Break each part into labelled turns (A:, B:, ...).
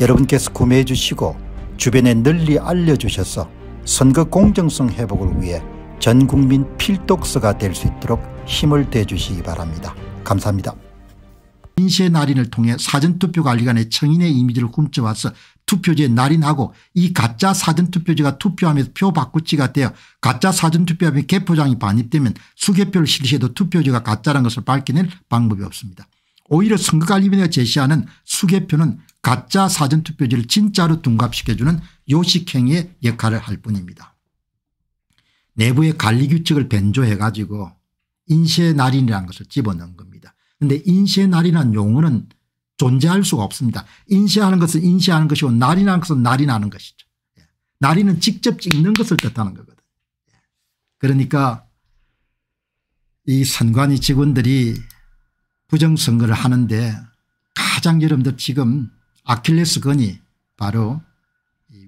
A: 여러분께서 구매해 주시고 주변에 널리 알려주셔서 선거 공정성 회복을 위해 전국민 필독서가 될 수 있도록 힘을 대주시기 바랍니다. 감사합니다. 인쇄 날인을 통해 사전투표 관리관의 청인의 이미지를 훔쳐와서 투표지에 날인하고 이 가짜 사전투표지가 투표함에서 표바꾸지가 되어 가짜 사전투표함에 개표장이 반입되면 수개표를 실시해도 투표지가 가짜라는 것을 밝혀낼 방법이 없습니다. 오히려 선거관리위원회가 제시하는 수개표는 가짜 사전투표지를 진짜로 둔갑시켜주는 요식행위의 역할을 할 뿐입니다. 내부의 관리 규칙을 변조해 가지고 인쇄 날인이라는 것을 집어넣은 겁니다. 그런데 인쇄 날이라는 용어는 존재할 수가 없습니다. 인쇄하는 것은 인쇄하는 것이고 날인하는 것은 날인하는 것이죠. 예. 날인은 직접 찍는 것을 뜻하는 거거든요. 예. 그러니까 이 선관위 직원들이 부정선거를 하는데 가장 여러분들 지금 아킬레스건이 바로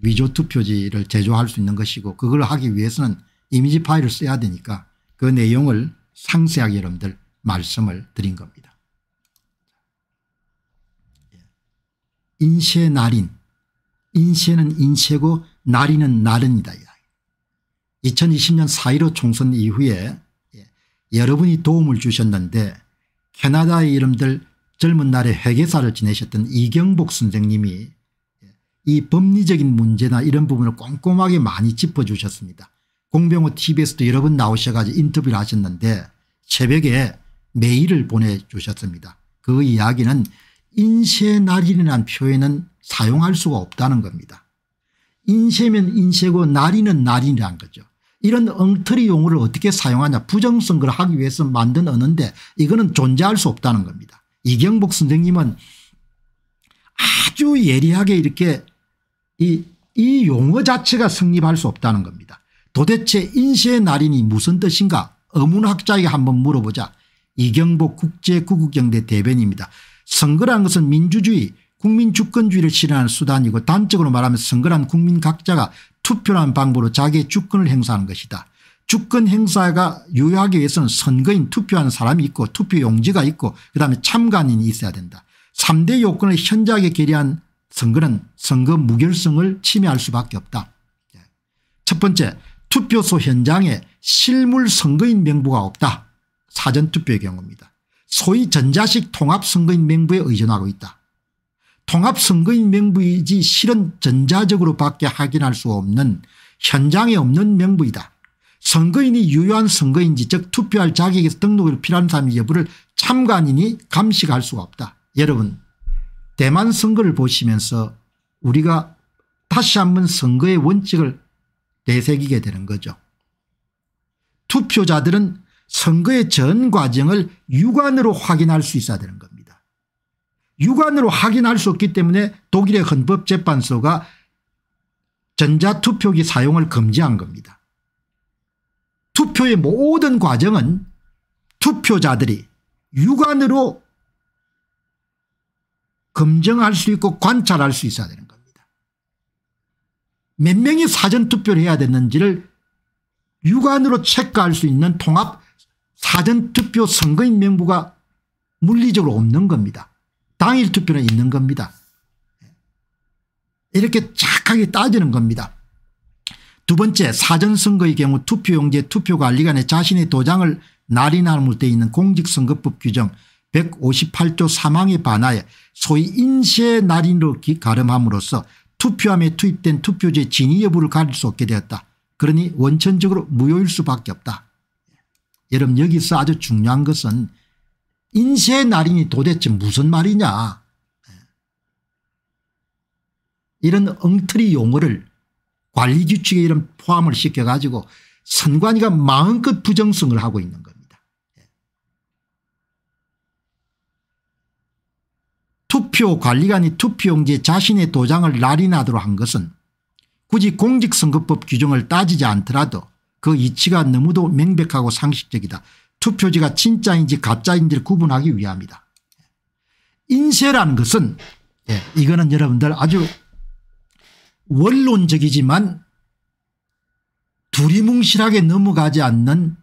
A: 위조 투표지를 제조할 수 있는 것이고 그걸 하기 위해서는 이미지 파일을 써야 되니까 그 내용을 상세하게 여러분들 말씀을 드린 겁니다. 예. 인쇄 날인 인쇄는 인쇄고 날인은 나른이다. 2020년 4.15 총선 이후에 예, 여러분이 도움을 주셨는데 캐나다의 이름들 젊은 날에 회계사를 지내셨던 이경복 선생님이 이 법리적인 문제나 이런 부분을 꼼꼼하게 많이 짚어주셨습니다. 공병호 tv에서도 여러 번 나오셔가지고 인터뷰를 하셨는데 새벽에 메일을 보내주셨습니다. 그 이야기는 인쇄날인이라는 표현은 사용할 수가 없다는 겁니다. 인쇄면 인쇄고 날인은 날인이라는 거죠. 이런 엉터리 용어를 어떻게 사용하냐 부정선거를 하기 위해서 만든 언어인데 이거는 존재할 수 없다는 겁니다. 이경복 선생님은 아주 예리하게 이렇게 이, 이 용어 자체가 성립할 수 없다는 겁니다. 도대체 인쇄의 날인이 무슨 뜻인가 어문학자에게 한번 물어보자. 이경복 국제구국경대 대변입니다. 선거란 것은 민주주의 국민주권주의를 실현하는 수단이고 단적으로 말하면 선거란 국민 각자가 투표라는 방법으로 자기의 주권을 행사하는 것이다. 주권 행사가 유효하기 위해서는 선거인 투표하는 사람이 있고 투표 용지가 있고 그다음에 참관인이 있어야 된다. 3대 요건을 현저하게 결의한 선거는 선거 무결성을 침해할 수밖에 없다. 예. 첫 번째 투표소 현장에 실물 선거인 명부가 없다. 사전투표의 경우입니다. 소위 전자식 통합선거인 명부에 의존하고 있다. 통합선거인 명부이지 실은 전자적으로 밖에 확인할 수 없는 현장에 없는 명부이다. 선거인이 유효한 선거인지 즉 투표할 자격에서 등록을 필요한 사람의 여부를 참관인이 감식할 수가 없다. 여러분 대만 선거를 보시면서 우리가 다시 한번 선거의 원칙을 되새기게 되는 거죠. 투표자들은 선거의 전 과정을 육안으로 확인할 수 있어야 되는 겁니다. 육안으로 확인할 수 없기 때문에 독일의 헌법재판소가 전자투표기 사용을 금지한 겁니다. 투표의 모든 과정은 투표자들이 육안으로 검증할 수 있고 관찰할 수 있어야 되는 겁니다. 몇 명이 사전투표를 해야 됐는지를 육안으로 체크할 수 있는 통합 사전투표 선거인명부가 물리적으로 없는 겁니다. 당일투표는 있는 겁니다. 이렇게 착하게 따지는 겁니다. 두 번째 사전선거의 경우 투표용지에 투표관리관에 자신의 도장을 날인함을 때 있는 공직선거법 규정 158조 3항에 반하여 소위 인쇄 날인으로 가름함으로써 투표함에 투입된 투표지의 진위 여부를 가릴 수 없게 되었다. 그러니 원천적으로 무효일 수밖에 없다. 예. 여러분 여기서 아주 중요한 것은 인쇄 날인이 도대체 무슨 말이냐 예. 이런 엉터리 용어를 관리 규칙에 이런 포함을 시켜가지고 선관위가 마음껏 부정성을 하고 있는 겁니다. 투표 관리관이 투표용지에 자신의 도장을 날인하도록 한 것은 굳이 공직선거법 규정을 따지지 않더라도 그 이치가 너무도 명백하고 상식적이다. 투표지가 진짜인지 가짜인지를 구분하기 위함이다. 인쇄라는 것은 예, 이거는 여러분들 아주 원론적이지만 두리뭉실하게 넘어가지 않는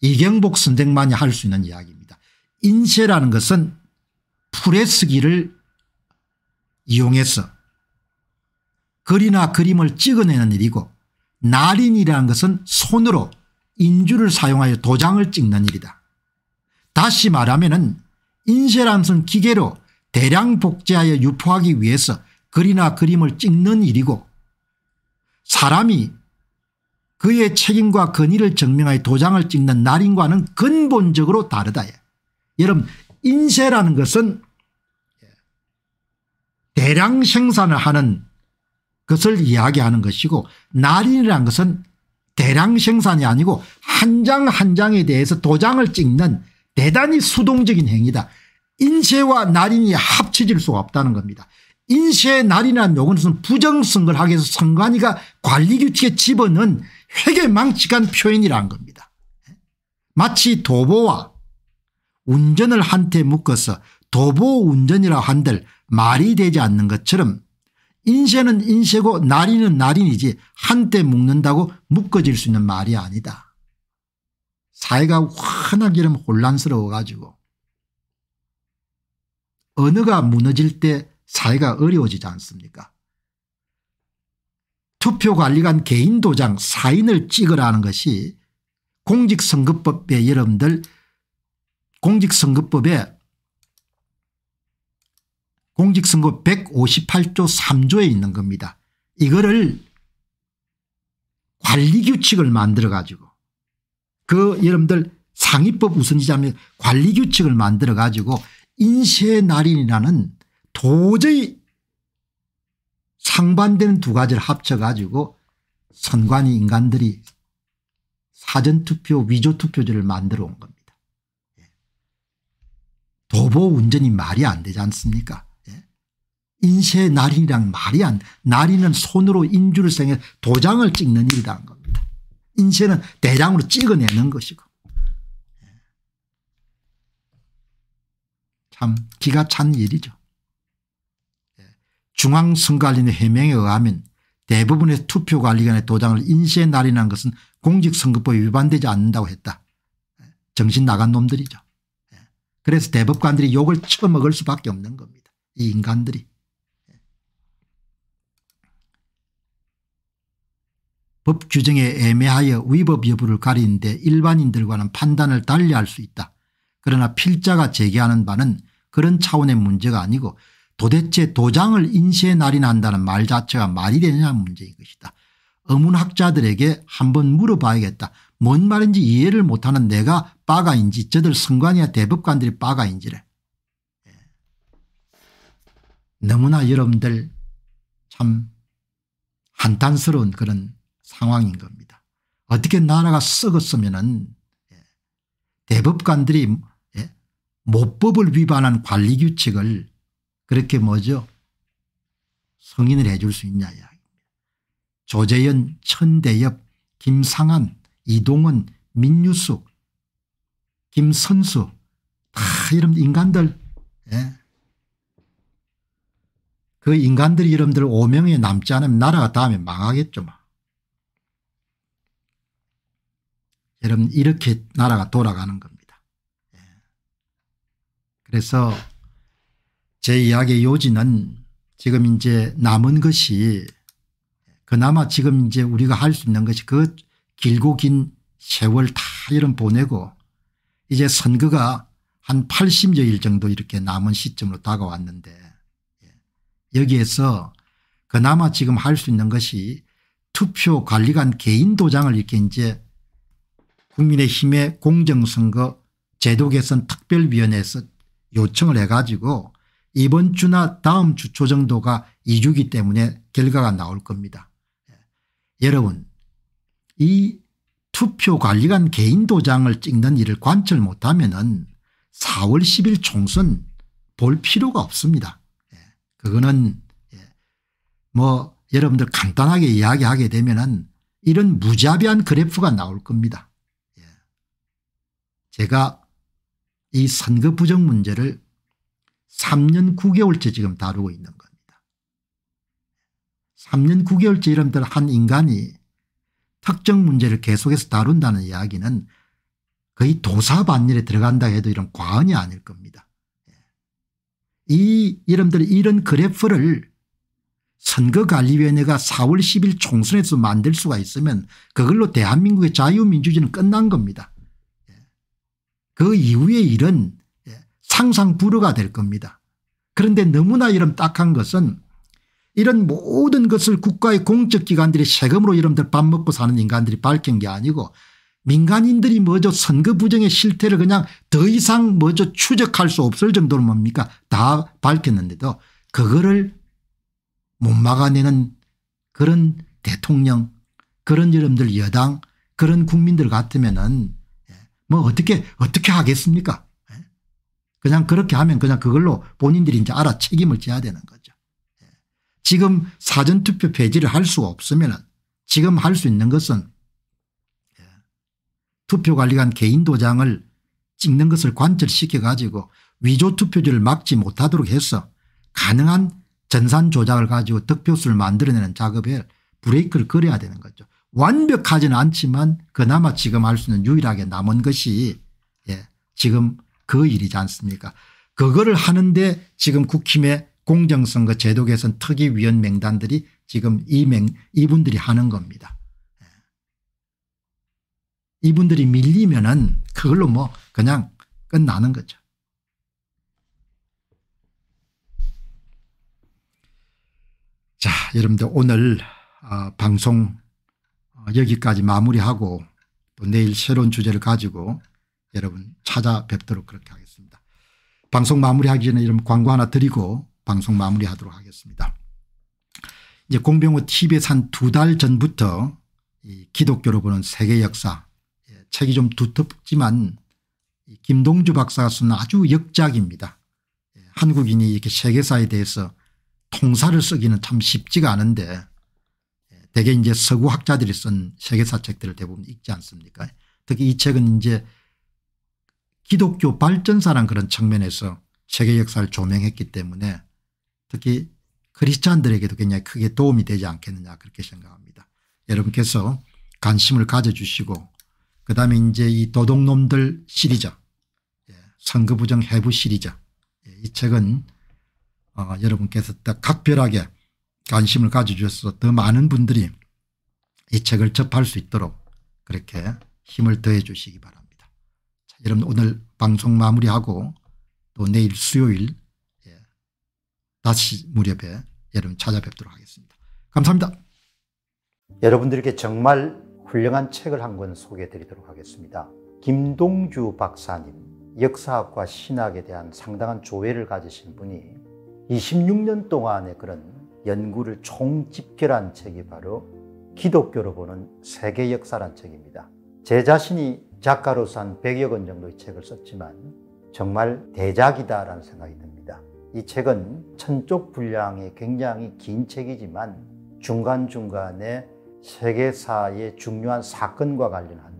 A: 이경복 선생만이 할 수 있는 이야기입니다. 인쇄라는 것은 풀의 쓰기를 이용해서 글이나 그림을 찍어내는 일이고 날인이라는 것은 손으로 인주를 사용하여 도장을 찍는 일이다. 다시 말하면 은 인쇄란 것은 기계로 대량 복제하여 유포하기 위해서 글이나 그림을 찍는 일이고 사람이 그의 책임과 권위를 증명하여 도장을 찍는 날인과는 근본적으로 다르다. 예. 여러분 인쇄라는 것은 대량 생산을 하는 것을 이야기하는 것이고 날인이라는 것은 대량 생산이 아니고 한 장한 한 장에 대해서 도장을 찍는 대단히 수동적인 행위다. 인쇄와 날인이 합쳐질 수가 없다는 겁니다. 인쇄 날이나 요건수는 부정성을 하기 위해서 선관위가 관리규칙에 집어넣은 회계망측한 표현이라는 겁니다. 마치 도보와 운전을 한테 묶어서 도보 운전이라 한들 말이 되지 않는 것처럼 인쇄는 인쇄고 날인은 날인이지 한때 묶는다고 묶어질 수 있는 말이 아니다. 사회가 워낙 이러 혼란스러워 가지고 언어가 무너질 때 사회가 어려워지지 않습니까 투표관리관 개인도장 사인을 찍으라는 것이 공직선거법에 여러분들 공직선거법에 공직선거 158조 3조에 있는 겁니다. 이거를 관리규칙을 만들어 가지고 그 여러분들 상위법 우선지자면 관리규칙을 만들어 가지고 인쇄 날인이라는 도저히 상반되는 두 가지를 합쳐가지고 선관위 인간들이 사전투표 위조투표제를 만들어 온 겁니다. 예. 도보 운전이 말이 안 되지 않습니까 예. 인쇄 날인이란 말이 안 날인은 손으로 인주를 생해 도장을 찍는 일이라는 겁니다. 인쇄는 대장으로 찍어내는 것이고 예. 참 기가 찬 일이죠. 중앙선관리의 해명에 의하면 대부분의 투표관리관의 도장을 인쇄 날인한 것은 공직선거법에 위반되지 않는다고 했다. 정신 나간 놈들이죠. 그래서 대법관들이 욕을 쳐먹을 수밖에 없는 겁니다. 이 인간들이. 법 규정에 애매하여 위법 여부를 가리는데 일반인들과는 판단을 달리 할수 있다. 그러나 필자가 제기하는 바는 그런 차원의 문제가 아니고 도대체 도장을 인쇄 날이 난다는 말 자체가 말이 되느냐 문제인 것이다. 어문학자들에게 한번 물어봐야겠다. 뭔 말인지 이해를 못하는 내가 빠가인지 저들 성관이야 대법관들이 빠가인지를. 예. 너무나 여러분들 참 한탄스러운 그런 상황인 겁니다. 어떻게 나라가 썩었으면은 예, 대법관들이 예, 모법을 위반한 관리규칙을 그렇게 뭐죠? 성인을 해줄 수 있냐 이야기입니다. 조재현, 천대엽, 김상한, 이동은, 민유숙, 김선수 다 이런 인간들 예. 그 인간들 이름들 5명이 남지 않으면 나라가 다음에 망하겠죠. 뭐. 여러분 이렇게 나라가 돌아가는 겁니다. 예. 그래서 제 이야기의 요지는 지금 이제 남은 것이 그나마 지금 이제 우리가 할 수 있는 것이 그 길고 긴 세월 다 이런 보내고 이제 선거가 한 80여일 정도 이렇게 남은 시점으로 다가왔는데 예, 여기에서 그나마 지금 할 수 있는 것이 투표 관리관 개인 도장을 이렇게 이제 국민의힘의 공정선거 제도 개선 특별위원회에서 요청을 해가지고 이번 주나 다음 주 초 정도가 2주기 때문에 결과가 나올 겁니다. 예. 여러분 이 투표관리관 개인 도장을 찍는 일을 관철 못하면 은 4월 10일 총선 볼 필요가 없습니다. 예. 그거는 예. 뭐 여러분들 간단하게 이야기하게 되면 은 이런 무자비한 그래프가 나올 겁니다. 제가 이 선거 부정 문제를 3년 9개월째 지금 다루고 있는 겁니다. 3년 9개월째 여러분들한 인간이 특정 문제를 계속해서 다룬다는 이야기는 거의 도사반열에 들어간다 해도 이런 과언이 아닐 겁니다. 예. 이여러분들 이런 그래프를 선거관리위원회가 4월 10일 총선에서 만들 수가 있으면 그걸로 대한민국의 자유민주주의는 끝난 겁니다. 예. 그 이후의 일은 상상 불허가 될 겁니다. 그런데 너무나 이런 딱한 것은 이런 모든 것을 국가의 공적기관들이 세금으로 이름들 밥 먹고 사는 인간들이 밝힌 게 아니고 민간인들이 먼저 선거 부정의 실태를 그냥 더 이상 먼저 추적할 수 없을 정도로 뭡니까 다 밝혔는데도 그거를 못 막아내는 그런 대통령 그런 여러분들 여당 그런 국민들 같으면 은뭐 예, 어떻게 어떻게 하겠습니까 그냥 그렇게 하면 그냥 그걸로 본인들이 이제 알아 책임을 져야 되는 거죠. 예. 지금 사전투표 폐지를 할 수가 없으면 지금 할 수 있는 것은 예. 투표관리관 개인 도장을 찍는 것을 관철시켜 가지고 위조 투표지를 막지 못하도록 해서 가능한 전산 조작을 가지고 득표수를 만들어내는 작업에 브레이크를 걸어야 되는 거죠. 완벽하지는 않지만 그나마 지금 할 수 있는 유일하게 남은 것이 예, 지금 그 일이지 않습니까 그거를 하는데 지금 국힘의 공정선거 제도 개선 특위위원 명단들이 지금 이 맹, 이분들이 하는 겁니다. 예. 이분들이 밀리면은 그걸로 뭐 그냥 끝나는 거죠. 자 여러분들 오늘 아, 어, 방송 여기까지 마무리하고 또 내일 새로운 주제를 가지고 여러분 찾아뵙도록 그렇게 하겠습니다. 방송 마무리하기 전에 이런 광고 하나 드리고 방송 마무리하도록 하겠습니다. 이제 공병호 TV에서 두달 전부터 기독교로 보는 세계 역사 예, 책이 좀 두텁지만 김동주 박사가 쓴 아주 역작입니다. 예, 한국인이 이렇게 세계사에 대해서 통사를 쓰기는 참 쉽지가 않은데 예, 대개 이제 서구 학자들이 쓴 세계사 책들을 대부분 읽지 않습니까 특히 이 책은 이제 기독교 발전사란 그런 측면에서 세계 역사를 조명했기 때문에 특히 크리스찬들에게도 굉장히 크게 도움이 되지 않겠느냐 그렇게 생각합니다. 여러분께서 관심을 가져주시고 그다음에 이제 이 도둑놈들 시리즈 선거부정 예, 해부 시리즈 예, 이 책은 어, 여러분께서 딱 각별하게 관심을 가져주셔서 더 많은 분들이 이 책을 접할 수 있도록 그렇게 힘을 더해 주시기 바랍니다. 여러분 오늘 방송 마무리하고 또 내일 수요일 예, 다시 무렵에 여러분 찾아뵙도록 하겠습니다. 감사합니다. 여러분들께 정말 훌륭한 책을 한 권 소개해 드리도록 하겠습니다. 김동주 박사님, 역사학과 신학에 대한 상당한 조회를 가지신 분이 26년 동안의 그런 연구를 총집결한 책이 바로 기독교로 보는 세계 역사란 책입니다. 제 자신이 작가로서 한 100여 권 정도의 책을 썼지만 정말 대작이다라는 생각이 듭니다. 이 책은 천쪽 분량의 굉장히 긴 책이지만 중간중간에 세계사의 중요한 사건과 관련한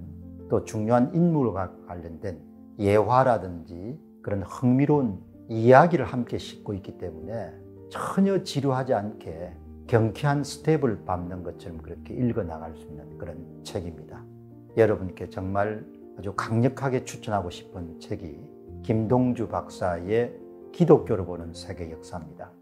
A: 또 중요한 인물과 관련된 예화라든지 그런 흥미로운 이야기를 함께 싣고 있기 때문에 전혀 지루하지 않게 경쾌한 스텝을 밟는 것처럼 그렇게 읽어 나갈 수 있는 그런 책입니다. 여러분께 정말 아주 강력하게 추천하고 싶은 책이 김동주 박사의 기독교를 보는 세계 역사입니다.